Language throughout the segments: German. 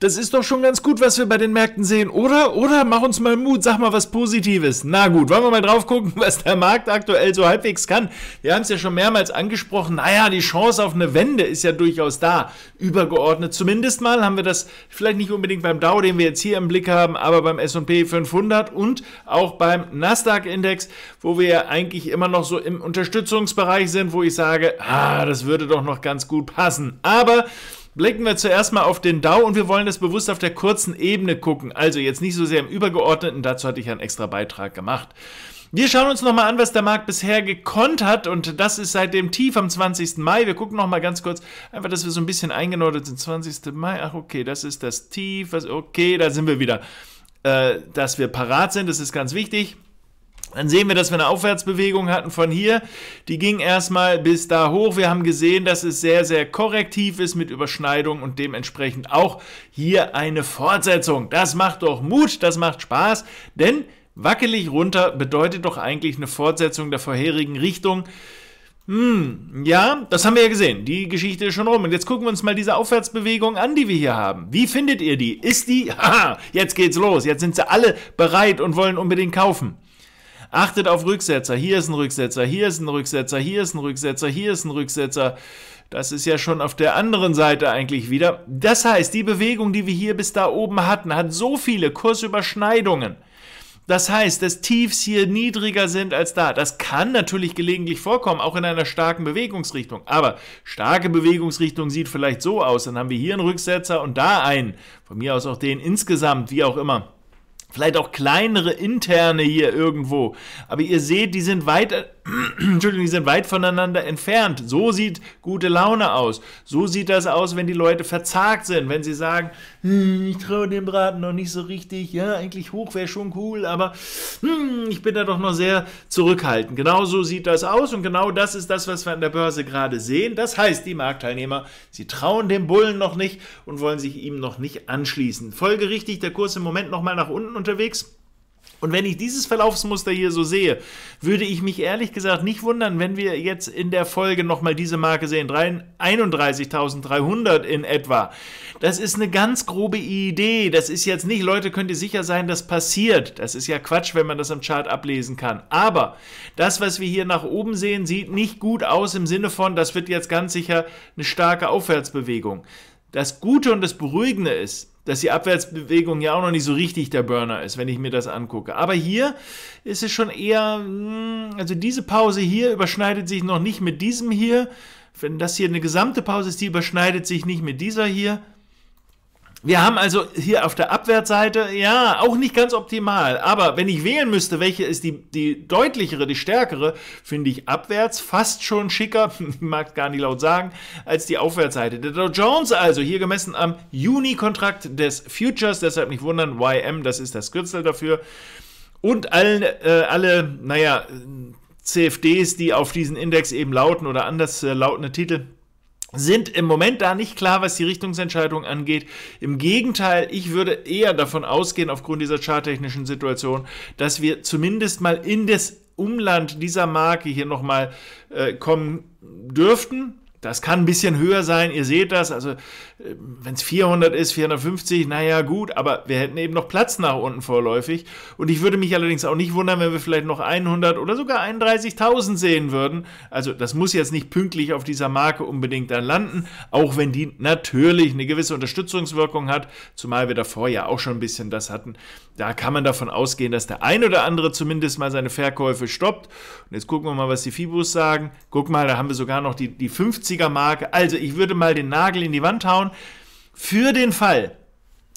Das ist doch schon ganz gut, was wir bei den Märkten sehen, oder? Oder mach uns mal Mut, sag mal was Positives. Na gut, wollen wir mal drauf gucken, was der Markt aktuell so halbwegs kann. Wir haben es ja schon mehrmals angesprochen. Naja, die Chance auf eine Wende ist ja durchaus da. Übergeordnet zumindest mal haben wir das vielleicht nicht unbedingt beim Dow, den wir jetzt hier im Blick haben, aber beim S&P 500 und auch beim Nasdaq-Index, wo wir ja eigentlich immer noch so im Unterstützungsbereich sind, wo ich sage, ah, das würde doch noch ganz gut passen. Aber Blicken wir zuerst mal auf den DAO und wir wollen das bewusst auf der kurzen Ebene gucken. Also jetzt nicht so sehr im Übergeordneten, dazu hatte ich einen extra Beitrag gemacht. Wir schauen uns nochmal an, was der Markt bisher gekonnt hat und das ist seit dem Tief am 20. Mai. Wir gucken nochmal ganz kurz, einfach, dass wir so ein bisschen eingenordet sind. 20. Mai, ach okay, das ist das Tief, okay, da sind wir wieder. Äh, dass wir parat sind, das ist ganz wichtig. Dann sehen wir, dass wir eine Aufwärtsbewegung hatten von hier. Die ging erstmal bis da hoch. Wir haben gesehen, dass es sehr, sehr korrektiv ist mit Überschneidung und dementsprechend auch hier eine Fortsetzung. Das macht doch Mut, das macht Spaß, denn wackelig runter bedeutet doch eigentlich eine Fortsetzung der vorherigen Richtung. Hm, ja, das haben wir ja gesehen. Die Geschichte ist schon rum. Und jetzt gucken wir uns mal diese Aufwärtsbewegung an, die wir hier haben. Wie findet ihr die? Ist die? Haha, jetzt geht's los. Jetzt sind sie alle bereit und wollen unbedingt kaufen. Achtet auf Rücksetzer. Hier ist ein Rücksetzer, hier ist ein Rücksetzer, hier ist ein Rücksetzer, hier ist ein Rücksetzer. Das ist ja schon auf der anderen Seite eigentlich wieder. Das heißt, die Bewegung, die wir hier bis da oben hatten, hat so viele Kursüberschneidungen. Das heißt, dass Tiefs hier niedriger sind als da. Das kann natürlich gelegentlich vorkommen, auch in einer starken Bewegungsrichtung. Aber starke Bewegungsrichtung sieht vielleicht so aus. Dann haben wir hier einen Rücksetzer und da einen. Von mir aus auch den insgesamt, wie auch immer. Vielleicht auch kleinere interne hier irgendwo. Aber ihr seht, die sind weiter Entschuldigung, die sind weit voneinander entfernt. So sieht gute Laune aus. So sieht das aus, wenn die Leute verzagt sind, wenn sie sagen, hm, ich traue dem Braten noch nicht so richtig. Ja, eigentlich hoch wäre schon cool, aber hm, ich bin da doch noch sehr zurückhaltend. Genau so sieht das aus und genau das ist das, was wir an der Börse gerade sehen. Das heißt, die Marktteilnehmer, sie trauen dem Bullen noch nicht und wollen sich ihm noch nicht anschließen. Folgerichtig, der Kurs im Moment nochmal nach unten unterwegs. Und wenn ich dieses Verlaufsmuster hier so sehe, würde ich mich ehrlich gesagt nicht wundern, wenn wir jetzt in der Folge nochmal diese Marke sehen, 31.300 in etwa. Das ist eine ganz grobe Idee. Das ist jetzt nicht, Leute, könnt ihr sicher sein, das passiert. Das ist ja Quatsch, wenn man das am Chart ablesen kann. Aber das, was wir hier nach oben sehen, sieht nicht gut aus im Sinne von, das wird jetzt ganz sicher eine starke Aufwärtsbewegung. Das Gute und das Beruhigende ist, dass die Abwärtsbewegung ja auch noch nicht so richtig der Burner ist, wenn ich mir das angucke. Aber hier ist es schon eher, hm, also diese Pause hier überschneidet sich noch nicht mit diesem hier. Wenn das hier eine gesamte Pause ist, die überschneidet sich nicht mit dieser hier. Wir haben also hier auf der Abwärtsseite, ja, auch nicht ganz optimal. Aber wenn ich wählen müsste, welche ist die, die deutlichere, die stärkere, finde ich abwärts fast schon schicker, mag gar nicht laut sagen, als die Aufwärtsseite. Der Dow Jones also, hier gemessen am Juni-Kontrakt des Futures, deshalb nicht wundern, YM, das ist das Kürzel dafür. Und allen, äh, alle, naja, äh, CFDs, die auf diesen Index eben lauten oder anders äh, lautende Titel, sind im Moment da nicht klar, was die Richtungsentscheidung angeht. Im Gegenteil, ich würde eher davon ausgehen, aufgrund dieser charttechnischen Situation, dass wir zumindest mal in das Umland dieser Marke hier nochmal äh, kommen dürften. Das kann ein bisschen höher sein, ihr seht das. Also, wenn es 400 ist, 450, naja, gut, aber wir hätten eben noch Platz nach unten vorläufig. Und ich würde mich allerdings auch nicht wundern, wenn wir vielleicht noch 100 oder sogar 31.000 sehen würden. Also, das muss jetzt nicht pünktlich auf dieser Marke unbedingt dann landen, auch wenn die natürlich eine gewisse Unterstützungswirkung hat, zumal wir davor ja auch schon ein bisschen das hatten. Da kann man davon ausgehen, dass der ein oder andere zumindest mal seine Verkäufe stoppt. Und jetzt gucken wir mal, was die Fibus sagen. Guck mal, da haben wir sogar noch die, die 50 50er Marke. Also ich würde mal den Nagel in die Wand hauen. Für den Fall,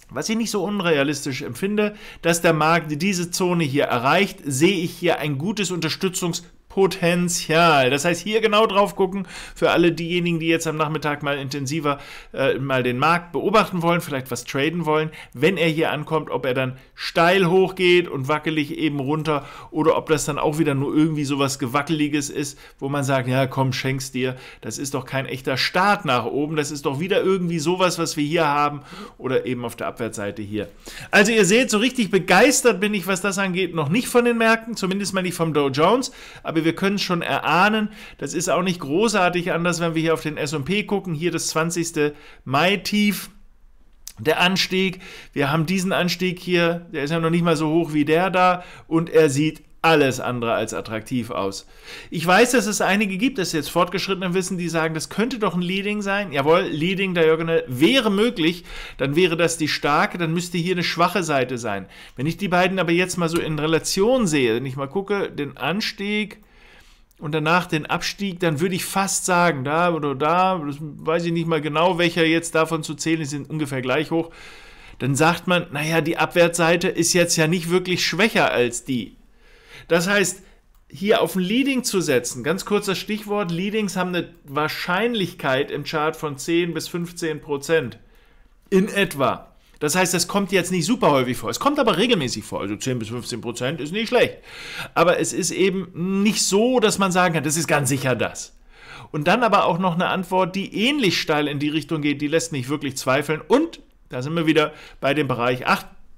was ich nicht so unrealistisch empfinde, dass der Markt diese Zone hier erreicht, sehe ich hier ein gutes Unterstützungs- Potenzial. Das heißt, hier genau drauf gucken für alle diejenigen, die jetzt am Nachmittag mal intensiver äh, mal den Markt beobachten wollen, vielleicht was traden wollen, wenn er hier ankommt, ob er dann steil hochgeht und wackelig eben runter oder ob das dann auch wieder nur irgendwie sowas gewackeliges ist, wo man sagt, ja, komm, schenk's dir, das ist doch kein echter Start nach oben, das ist doch wieder irgendwie sowas, was wir hier haben oder eben auf der Abwärtsseite hier. Also ihr seht, so richtig begeistert bin ich, was das angeht, noch nicht von den Märkten, zumindest mal nicht vom Dow Jones, aber wir wir können schon erahnen, das ist auch nicht großartig anders, wenn wir hier auf den S&P gucken, hier das 20. Mai-Tief, der Anstieg, wir haben diesen Anstieg hier, der ist ja noch nicht mal so hoch wie der da und er sieht alles andere als attraktiv aus. Ich weiß, dass es einige gibt, das jetzt fortgeschrittene Wissen, die sagen, das könnte doch ein Leading sein. Jawohl, Leading Diagonal wäre möglich, dann wäre das die starke, dann müsste hier eine schwache Seite sein. Wenn ich die beiden aber jetzt mal so in Relation sehe, wenn ich mal gucke, den Anstieg, und danach den Abstieg, dann würde ich fast sagen, da oder da, das weiß ich nicht mal genau, welcher jetzt davon zu zählen ist, sind ungefähr gleich hoch. Dann sagt man, naja, die Abwärtsseite ist jetzt ja nicht wirklich schwächer als die. Das heißt, hier auf ein Leading zu setzen, ganz kurzes Stichwort, Leadings haben eine Wahrscheinlichkeit im Chart von 10 bis 15 Prozent. In etwa. Das heißt, das kommt jetzt nicht super häufig vor. Es kommt aber regelmäßig vor. Also 10 bis 15 Prozent ist nicht schlecht. Aber es ist eben nicht so, dass man sagen kann, das ist ganz sicher das. Und dann aber auch noch eine Antwort, die ähnlich steil in die Richtung geht, die lässt nicht wirklich zweifeln. Und da sind wir wieder bei dem Bereich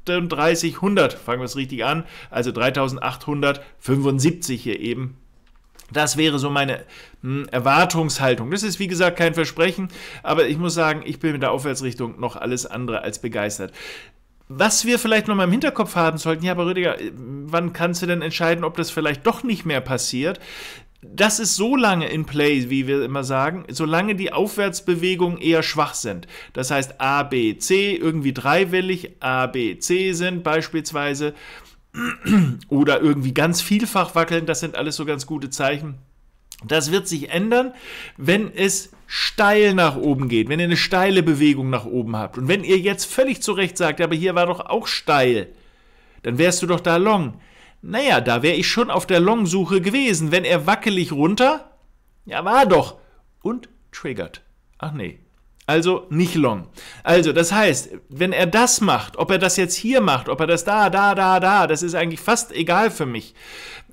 3800. Fangen wir es richtig an. Also 3875 hier eben das wäre so meine hm, Erwartungshaltung. Das ist wie gesagt kein Versprechen, aber ich muss sagen, ich bin mit der Aufwärtsrichtung noch alles andere als begeistert. Was wir vielleicht noch mal im Hinterkopf haben sollten, ja, aber Rüdiger, äh, wann kannst du denn entscheiden, ob das vielleicht doch nicht mehr passiert? Das ist so lange in play, wie wir immer sagen, solange die Aufwärtsbewegungen eher schwach sind. Das heißt A, B, C, irgendwie dreiwillig, A, B, C sind beispielsweise oder irgendwie ganz vielfach wackeln. Das sind alles so ganz gute Zeichen. Das wird sich ändern, wenn es steil nach oben geht, wenn ihr eine steile Bewegung nach oben habt. Und wenn ihr jetzt völlig zu Recht sagt, aber hier war doch auch steil, dann wärst du doch da long. Naja, da wäre ich schon auf der Long-Suche gewesen. Wenn er wackelig runter, ja, war doch. Und triggert. Ach nee, also nicht long. Also das heißt, wenn er das macht, ob er das jetzt hier macht, ob er das da, da, da, da, das ist eigentlich fast egal für mich.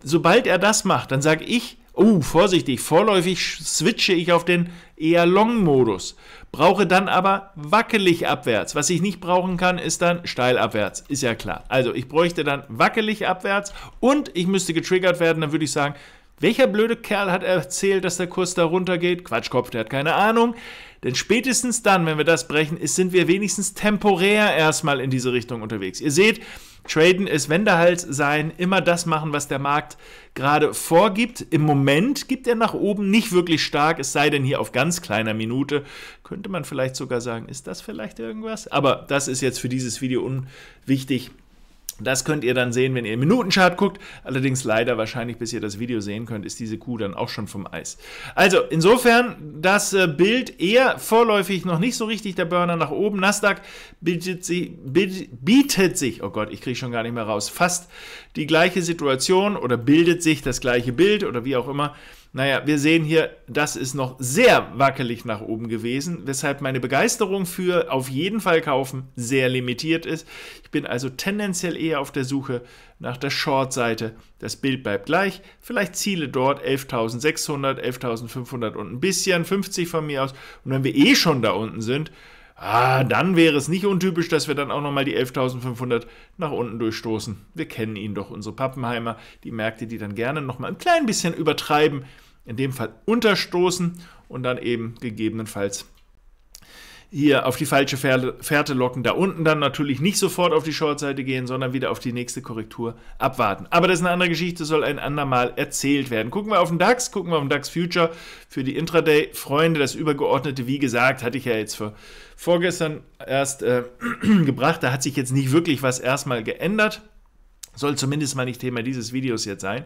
Sobald er das macht, dann sage ich, oh, vorsichtig, vorläufig switche ich auf den eher Long-Modus. Brauche dann aber wackelig abwärts. Was ich nicht brauchen kann, ist dann steil abwärts. Ist ja klar. Also ich bräuchte dann wackelig abwärts und ich müsste getriggert werden. Dann würde ich sagen, welcher blöde Kerl hat erzählt, dass der Kurs da runtergeht? Quatschkopf, der hat keine Ahnung. Denn spätestens dann, wenn wir das brechen, ist, sind wir wenigstens temporär erstmal in diese Richtung unterwegs. Ihr seht, Traden ist Wendehals sein, immer das machen, was der Markt gerade vorgibt. Im Moment gibt er nach oben nicht wirklich stark, es sei denn hier auf ganz kleiner Minute. Könnte man vielleicht sogar sagen, ist das vielleicht irgendwas? Aber das ist jetzt für dieses Video unwichtig. Das könnt ihr dann sehen, wenn ihr im Minutenchart guckt. Allerdings leider wahrscheinlich, bis ihr das Video sehen könnt, ist diese Kuh dann auch schon vom Eis. Also insofern das äh, Bild eher vorläufig noch nicht so richtig der Burner nach oben. Nasdaq bietet, sie, bietet sich, oh Gott, ich kriege schon gar nicht mehr raus, fast die gleiche Situation oder bildet sich das gleiche Bild oder wie auch immer. Naja, wir sehen hier, das ist noch sehr wackelig nach oben gewesen, weshalb meine Begeisterung für auf jeden Fall kaufen sehr limitiert ist. Ich bin also tendenziell eher auf der Suche nach der Short-Seite. Das Bild bleibt gleich, vielleicht Ziele dort 11.600, 11.500 und ein bisschen, 50 von mir aus. Und wenn wir eh schon da unten sind, ah, dann wäre es nicht untypisch, dass wir dann auch nochmal die 11.500 nach unten durchstoßen. Wir kennen ihn doch, unsere Pappenheimer, die Märkte, die dann gerne nochmal ein klein bisschen übertreiben, in dem Fall unterstoßen und dann eben gegebenenfalls hier auf die falsche Fährte locken, da unten dann natürlich nicht sofort auf die Shortseite gehen, sondern wieder auf die nächste Korrektur abwarten. Aber das ist eine andere Geschichte, soll ein andermal erzählt werden. Gucken wir auf den DAX, gucken wir auf den DAX Future für die Intraday-Freunde. Das Übergeordnete, wie gesagt, hatte ich ja jetzt für vorgestern erst äh, gebracht. Da hat sich jetzt nicht wirklich was erstmal geändert. Soll zumindest mal nicht Thema dieses Videos jetzt sein.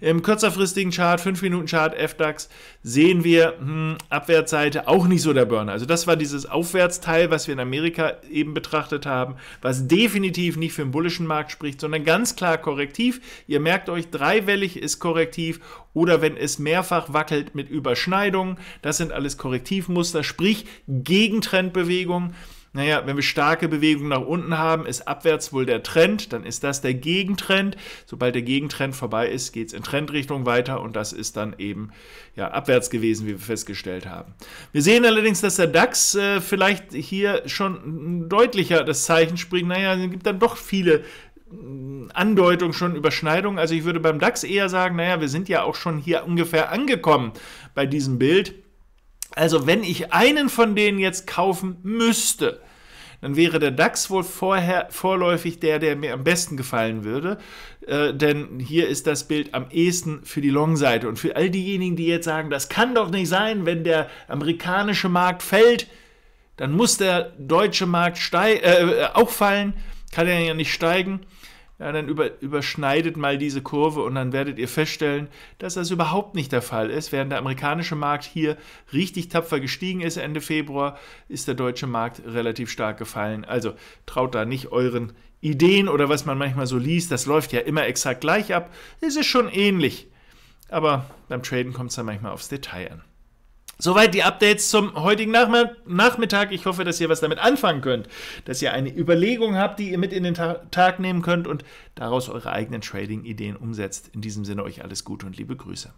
Im kürzerfristigen Chart, 5-Minuten-Chart, FDAX, sehen wir hm, Abwärtsseite auch nicht so der Burner. Also das war dieses Aufwärtsteil, was wir in Amerika eben betrachtet haben, was definitiv nicht für einen bullischen Markt spricht, sondern ganz klar korrektiv. Ihr merkt euch, dreiwellig ist korrektiv oder wenn es mehrfach wackelt mit Überschneidungen. Das sind alles Korrektivmuster, sprich Gegentrendbewegungen naja, wenn wir starke Bewegungen nach unten haben, ist abwärts wohl der Trend, dann ist das der Gegentrend. Sobald der Gegentrend vorbei ist, geht es in Trendrichtung weiter und das ist dann eben ja, abwärts gewesen, wie wir festgestellt haben. Wir sehen allerdings, dass der DAX äh, vielleicht hier schon deutlicher das Zeichen springt, naja, es gibt dann doch viele mm, Andeutung schon Überschneidung. Also ich würde beim DAX eher sagen, naja, wir sind ja auch schon hier ungefähr angekommen bei diesem Bild. Also wenn ich einen von denen jetzt kaufen müsste, dann wäre der DAX wohl vorher, vorläufig der, der mir am besten gefallen würde. Äh, denn hier ist das Bild am ehesten für die Long-Seite. Und für all diejenigen, die jetzt sagen, das kann doch nicht sein, wenn der amerikanische Markt fällt, dann muss der deutsche Markt äh, äh auch fallen, kann er ja nicht steigen ja, dann über, überschneidet mal diese Kurve und dann werdet ihr feststellen, dass das überhaupt nicht der Fall ist. Während der amerikanische Markt hier richtig tapfer gestiegen ist Ende Februar, ist der deutsche Markt relativ stark gefallen. Also traut da nicht euren Ideen oder was man manchmal so liest, das läuft ja immer exakt gleich ab. Es ist schon ähnlich. Aber beim Traden kommt es dann manchmal aufs Detail an. Soweit die Updates zum heutigen Nachmittag. Ich hoffe, dass ihr was damit anfangen könnt, dass ihr eine Überlegung habt, die ihr mit in den Tag nehmen könnt und daraus eure eigenen Trading-Ideen umsetzt. In diesem Sinne euch alles Gute und liebe Grüße.